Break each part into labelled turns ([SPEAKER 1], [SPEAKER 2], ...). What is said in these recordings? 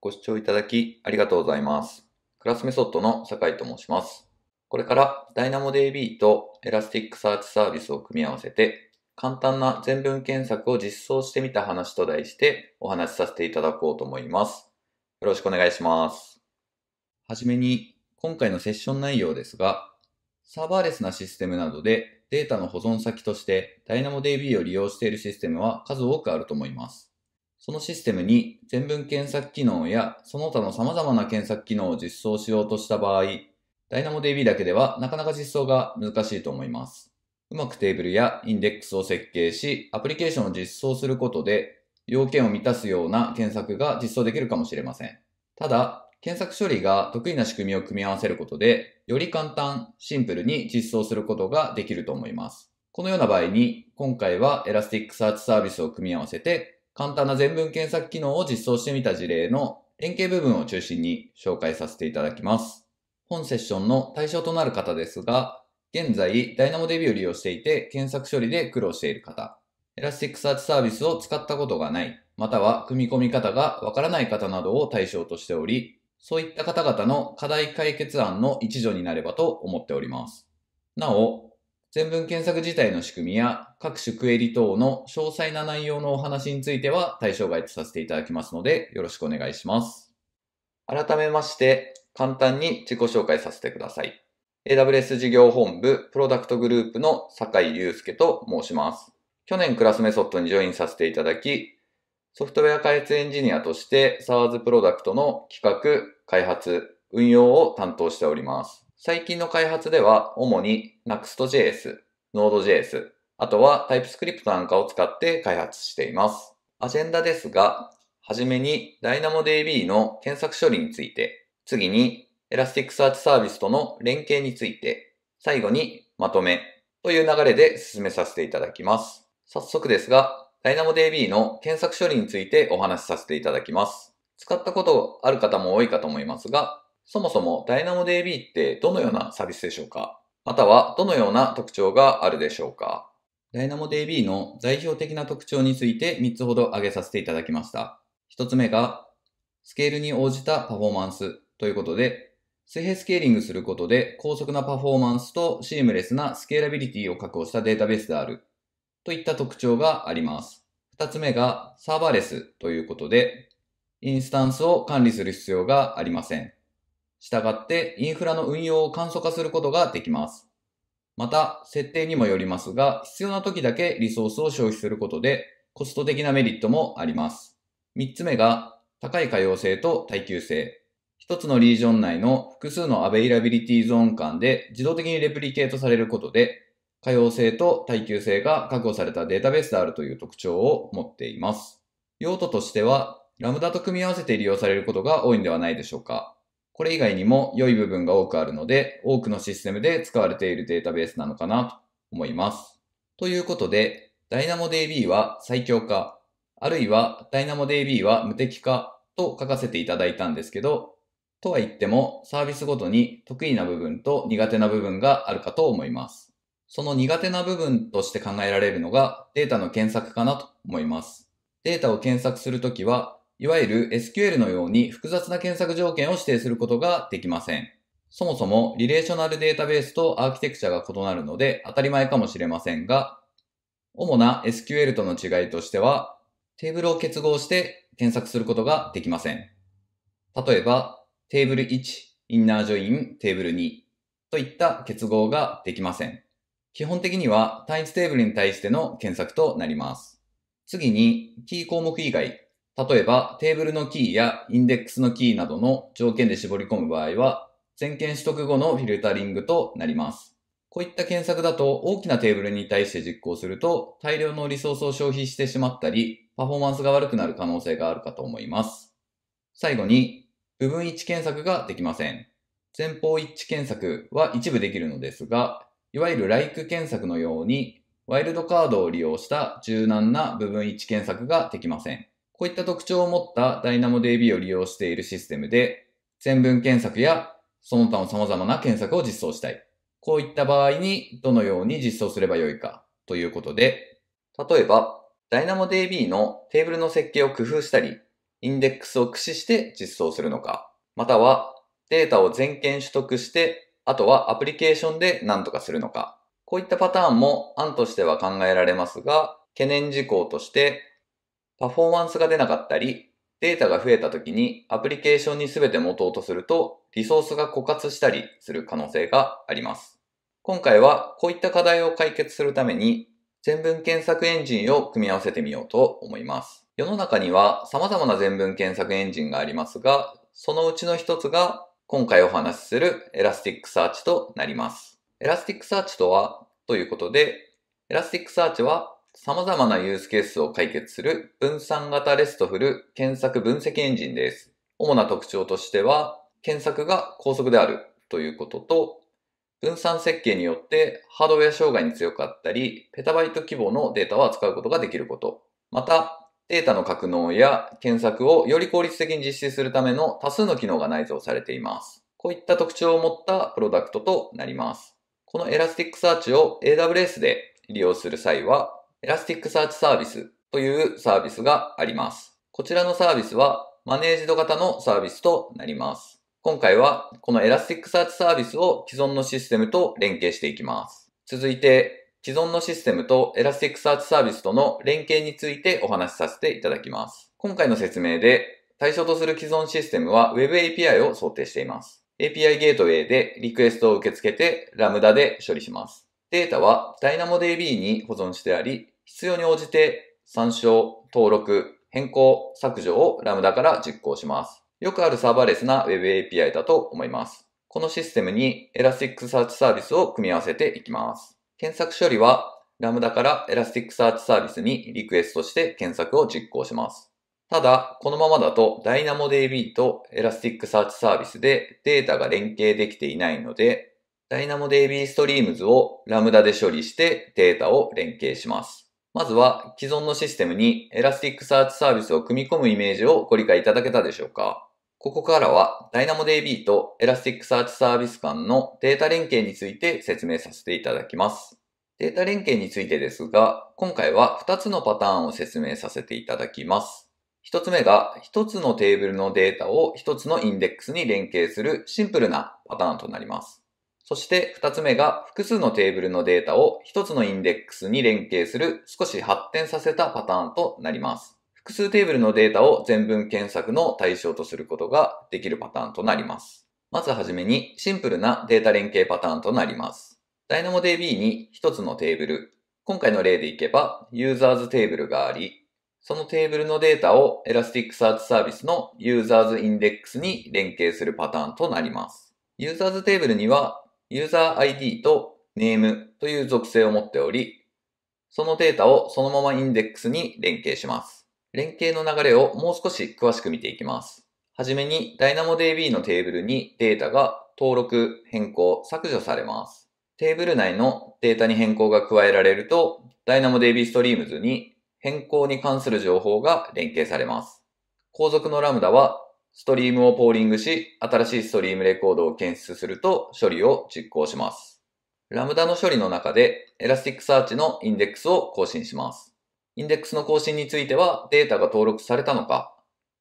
[SPEAKER 1] ご視聴いただきありがとうございます。クラスメソッドの酒井と申します。これから DynamoDB と Elasticsearch サービスを組み合わせて、簡単な全文検索を実装してみた話と題してお話しさせていただこうと思います。よろしくお願いします。はじめに、今回のセッション内容ですが、サーバーレスなシステムなどでデータの保存先として DynamoDB を利用しているシステムは数多くあると思います。そのシステムに全文検索機能やその他の様々な検索機能を実装しようとした場合、DynamoDB だけではなかなか実装が難しいと思います。うまくテーブルやインデックスを設計し、アプリケーションを実装することで、要件を満たすような検索が実装できるかもしれません。ただ、検索処理が得意な仕組みを組み合わせることで、より簡単、シンプルに実装することができると思います。このような場合に、今回は Elasticsearch サービスを組み合わせて簡単な全文検索機能を実装してみた事例の連携部分を中心に紹介させていただきます。本セッションの対象となる方ですが、現在、ダイナモデビューを利用していて、検索処理で苦労している方、エラスティックサーチサービスを使ったことがない、または組み込み方がわからない方などを対象としており、そういった方々の課題解決案の一助になればと思っております。なお、全文検索自体の仕組みや各種クエリ等の詳細な内容のお話については対象外とさせていただきますのでよろしくお願いします。改めまして簡単に自己紹介させてください。AWS 事業本部プロダクトグループの坂井祐介と申します。去年クラスメソッドにジョインさせていただき、ソフトウェア開発エンジニアとして SARS プロダクトの企画、開発、運用を担当しております。最近の開発では主に Next.js、Node.js、あとは TypeScript なんかを使って開発しています。アジェンダですが、はじめに DynamoDB の検索処理について、次に Elasticsearch サービスとの連携について、最後にまとめという流れで進めさせていただきます。早速ですが、DynamoDB の検索処理についてお話しさせていただきます。使ったことある方も多いかと思いますが、そもそも DynamoDB ってどのようなサービスでしょうかまたはどのような特徴があるでしょうか ?DynamoDB の代表的な特徴について3つほど挙げさせていただきました。1つ目が、スケールに応じたパフォーマンスということで、水平スケーリングすることで高速なパフォーマンスとシームレスなスケーラビリティを確保したデータベースであるといった特徴があります。2つ目がサーバーレスということで、インスタンスを管理する必要がありません。従ってインフラの運用を簡素化することができます。また、設定にもよりますが、必要な時だけリソースを消費することで、コスト的なメリットもあります。3つ目が、高い可用性と耐久性。1つのリージョン内の複数のアベイラビリティゾーン間で自動的にレプリケートされることで、可用性と耐久性が確保されたデータベースであるという特徴を持っています。用途としては、ラムダと組み合わせて利用されることが多いんではないでしょうか。これ以外にも良い部分が多くあるので、多くのシステムで使われているデータベースなのかなと思います。ということで、DynamoDB は最強化、あるいは DynamoDB は無敵化と書かせていただいたんですけど、とは言ってもサービスごとに得意な部分と苦手な部分があるかと思います。その苦手な部分として考えられるのがデータの検索かなと思います。データを検索するときはいわゆる SQL のように複雑な検索条件を指定することができません。そもそもリレーショナルデータベースとアーキテクチャが異なるので当たり前かもしれませんが、主な SQL との違いとしては、テーブルを結合して検索することができません。例えば、テーブル1、インナージョイン、テーブル2といった結合ができません。基本的には単一テーブルに対しての検索となります。次に、キー項目以外例えば、テーブルのキーやインデックスのキーなどの条件で絞り込む場合は、全件取得後のフィルタリングとなります。こういった検索だと大きなテーブルに対して実行すると大量のリソースを消費してしまったり、パフォーマンスが悪くなる可能性があるかと思います。最後に、部分一致検索ができません。前方一致検索は一部できるのですが、いわゆる like 検索のように、ワイルドカードを利用した柔軟な部分一致検索ができません。こういった特徴を持った DynamoDB を利用しているシステムで、全文検索やその他の様々な検索を実装したい。こういった場合にどのように実装すればよいかということで、例えば DynamoDB のテーブルの設計を工夫したり、インデックスを駆使して実装するのか、またはデータを全件取得して、あとはアプリケーションで何とかするのか、こういったパターンも案としては考えられますが、懸念事項としてパフォーマンスが出なかったり、データが増えた時にアプリケーションに全て持とうとすると、リソースが枯渇したりする可能性があります。今回はこういった課題を解決するために、全文検索エンジンを組み合わせてみようと思います。世の中には様々な全文検索エンジンがありますが、そのうちの一つが今回お話しするエラスティックサーチとなります。エラスティックサーチとはということで、エラスティックサーチは様々なユースケースを解決する分散型レストフル検索分析エンジンです。主な特徴としては、検索が高速であるということと、分散設計によってハードウェア障害に強かったり、ペタバイト規模のデータを扱うことができること。また、データの格納や検索をより効率的に実施するための多数の機能が内蔵されています。こういった特徴を持ったプロダクトとなります。このエラスティックサーチを AWS で利用する際は、エラスティックサーチサービスというサービスがあります。こちらのサービスはマネージド型のサービスとなります。今回はこのエラスティックサーチサービスを既存のシステムと連携していきます。続いて既存のシステムとエラスティックサーチサービスとの連携についてお話しさせていただきます。今回の説明で対象とする既存システムは Web API を想定しています。API ゲートウェイでリクエストを受け付けて、ラムダで処理します。データは DynamoDB に保存してあり、必要に応じて参照、登録、変更、削除を Lambda から実行します。よくあるサーバーレスな Web API だと思います。このシステムに Elasticsearch サービスを組み合わせていきます。検索処理は Lambda から Elasticsearch サービスにリクエストして検索を実行します。ただ、このままだと DynamoDB と Elasticsearch サービスでデータが連携できていないので、ダイナモ d b ストリームズをラムダで処理してデータを連携します。まずは既存のシステムに Elasticsearch サービスを組み込むイメージをご理解いただけたでしょうかここからは DynamoDB と Elasticsearch サービス間のデータ連携について説明させていただきます。データ連携についてですが、今回は2つのパターンを説明させていただきます。1つ目が1つのテーブルのデータを1つのインデックスに連携するシンプルなパターンとなります。そして2つ目が複数のテーブルのデータを1つのインデックスに連携する少し発展させたパターンとなります。複数テーブルのデータを全文検索の対象とすることができるパターンとなります。まずはじめにシンプルなデータ連携パターンとなります。DynamoDB に1つのテーブル、今回の例でいけばユーザーズテーブルがあり、そのテーブルのデータを Elasticsearch サービスのユーザーズインデックスに連携するパターンとなります。ユーザーズテーブルにはユーザー ID とネームという属性を持っており、そのデータをそのままインデックスに連携します。連携の流れをもう少し詳しく見ていきます。はじめに DynamoDB のテーブルにデータが登録、変更、削除されます。テーブル内のデータに変更が加えられると、DynamoDB Streams に変更に関する情報が連携されます。後続のラムダはストリームをポーリングし、新しいストリームレコードを検出すると処理を実行します。ラムダの処理の中で、エラスティックサーチのインデックスを更新します。インデックスの更新については、データが登録されたのか、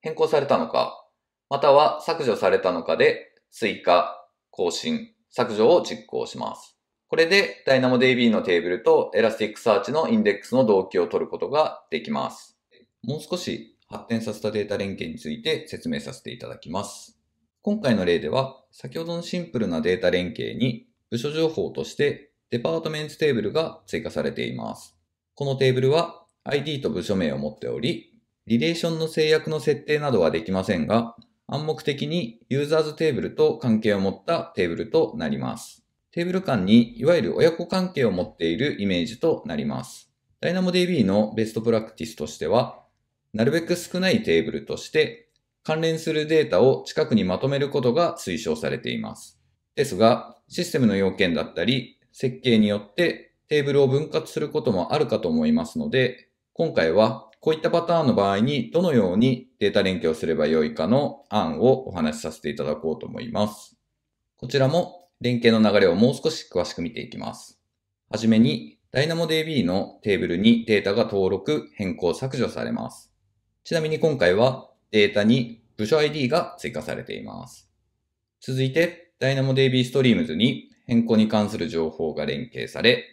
[SPEAKER 1] 変更されたのか、または削除されたのかで、追加、更新、削除を実行します。これで DynamoDB のテーブルとエラスティックサーチのインデックスの同期を取ることができます。もう少し発展させたデータ連携について説明させていただきます。今回の例では、先ほどのシンプルなデータ連携に、部署情報としてデパートメントテーブルが追加されています。このテーブルは ID と部署名を持っており、リレーションの制約の設定などはできませんが、暗黙的にユーザーズテーブルと関係を持ったテーブルとなります。テーブル間にいわゆる親子関係を持っているイメージとなります。DynamoDB のベストプラクティスとしては、なるべく少ないテーブルとして、関連するデータを近くにまとめることが推奨されています。ですが、システムの要件だったり、設計によってテーブルを分割することもあるかと思いますので、今回はこういったパターンの場合にどのようにデータ連携をすればよいかの案をお話しさせていただこうと思います。こちらも連携の流れをもう少し詳しく見ていきます。はじめに DynamoDB のテーブルにデータが登録、変更、削除されます。ちなみに今回はデータに部署 ID が追加されています。続いて DynamoDB Streams に変更に関する情報が連携され、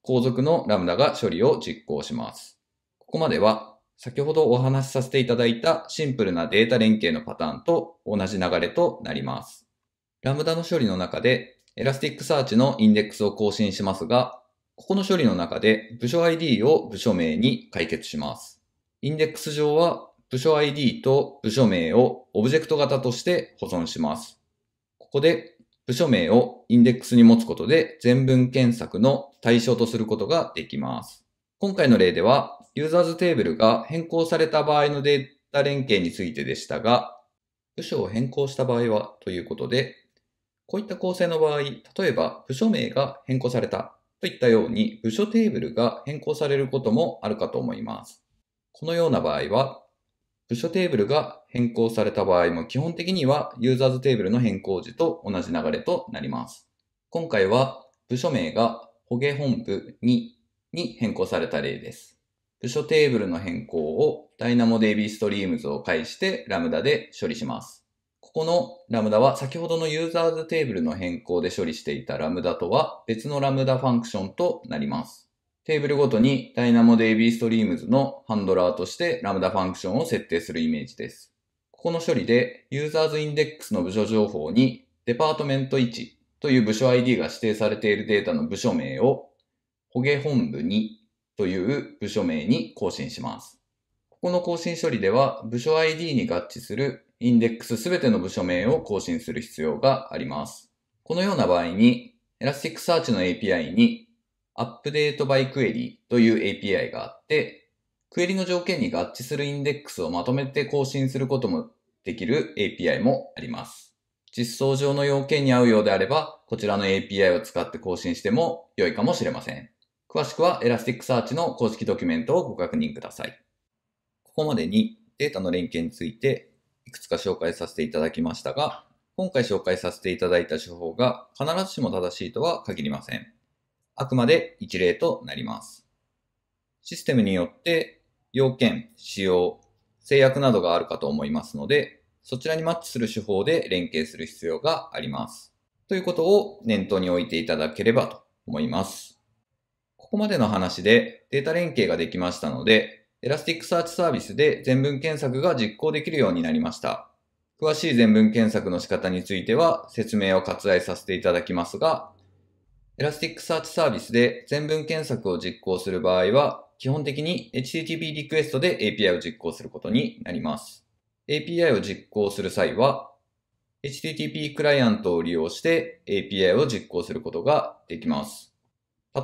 [SPEAKER 1] 後続のラムダが処理を実行します。ここまでは先ほどお話しさせていただいたシンプルなデータ連携のパターンと同じ流れとなります。ラムダの処理の中でエラスティックサーチのインデックスを更新しますが、ここの処理の中で部署 ID を部署名に解決します。インデックス上は部署 ID と部署名をオブジェクト型として保存します。ここで部署名をインデックスに持つことで全文検索の対象とすることができます。今回の例では、ユーザーズテーブルが変更された場合のデータ連携についてでしたが、部署を変更した場合はということで、こういった構成の場合、例えば部署名が変更されたといったように、部署テーブルが変更されることもあるかと思います。このような場合は、部署テーブルが変更された場合も基本的にはユーザーズテーブルの変更時と同じ流れとなります。今回は部署名がホゲ本部2に変更された例です。部署テーブルの変更を DynamoDB Streams を介してラムダで処理します。ここのラムダは先ほどのユーザーズテーブルの変更で処理していたラムダとは別のラムダファンクションとなります。テーブルごとに DynamoDB ストリームズのハンドラーとしてラムダファンクションを設定するイメージです。ここの処理で、ユーザーズインデックスの部署情報に、デパートメント1という部署 ID が指定されているデータの部署名を、ホゲ本部2という部署名に更新します。ここの更新処理では、部署 ID に合致するインデックスすべての部署名を更新する必要があります。このような場合に、Elasticsearch の API にアップデート by クエリという API があって、クエリの条件に合致するインデックスをまとめて更新することもできる API もあります。実装上の要件に合うようであれば、こちらの API を使って更新しても良いかもしれません。詳しくは Elasticsearch の公式ドキュメントをご確認ください。ここまでにデータの連携についていくつか紹介させていただきましたが、今回紹介させていただいた手法が必ずしも正しいとは限りません。あくまで一例となります。システムによって要件、仕様、制約などがあるかと思いますので、そちらにマッチする手法で連携する必要があります。ということを念頭に置いていただければと思います。ここまでの話でデータ連携ができましたので、エラスティックサーチサービスで全文検索が実行できるようになりました。詳しい全文検索の仕方については説明を割愛させていただきますが、エラスティックサーチサービスで全文検索を実行する場合は、基本的に HTTP リクエストで API を実行することになります。API を実行する際は、HTTP クライアントを利用して API を実行することができます。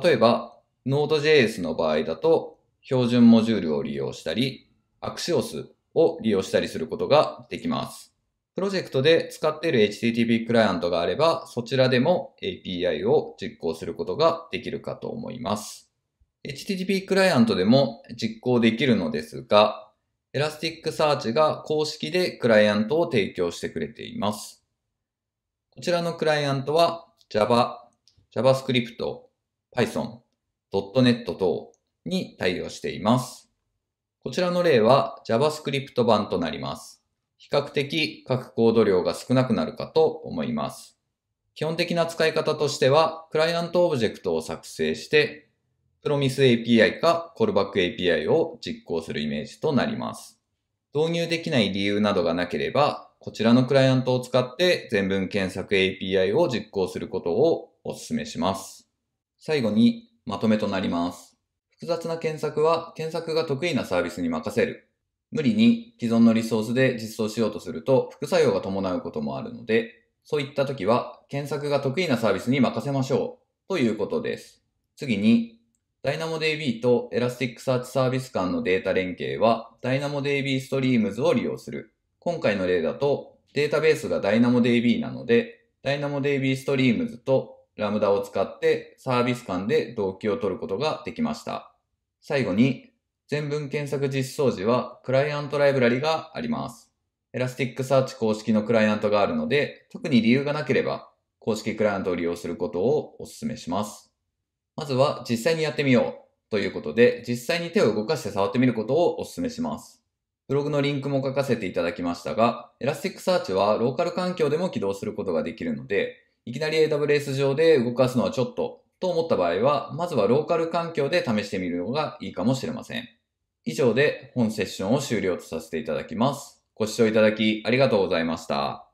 [SPEAKER 1] 例えば、Node.js の場合だと、標準モジュールを利用したり、Axios を利用したりすることができます。プロジェクトで使っている HTTP クライアントがあれば、そちらでも API を実行することができるかと思います。HTTP クライアントでも実行できるのですが、エラスティックサーチが公式でクライアントを提供してくれています。こちらのクライアントは Java、JavaScript、Python、.NET 等に対応しています。こちらの例は JavaScript 版となります。比較的各コード量が少なくなるかと思います。基本的な使い方としては、クライアントオブジェクトを作成して、プロミス API かコールバック API を実行するイメージとなります。導入できない理由などがなければ、こちらのクライアントを使って全文検索 API を実行することをお勧めします。最後にまとめとなります。複雑な検索は検索が得意なサービスに任せる無理に既存のリソースで実装しようとすると副作用が伴うこともあるので、そういった時は検索が得意なサービスに任せましょうということです。次に、DynamoDB と Elasticsearch サービス間のデータ連携は DynamoDB Streams を利用する。今回の例だとデータベースが DynamoDB なので DynamoDB Streams と Lambda を使ってサービス間で同期を取ることができました。最後に全文検索実装時はクライアントライブラリがあります。エラスティックサーチ公式のクライアントがあるので、特に理由がなければ公式クライアントを利用することをお勧めします。まずは実際にやってみようということで、実際に手を動かして触ってみることをお勧めします。ブログのリンクも書かせていただきましたが、エラスティックサーチはローカル環境でも起動することができるので、いきなり AWS 上で動かすのはちょっとと思った場合は、まずはローカル環境で試してみるのがいいかもしれません。以上で本セッションを終了とさせていただきます。ご視聴いただきありがとうございました。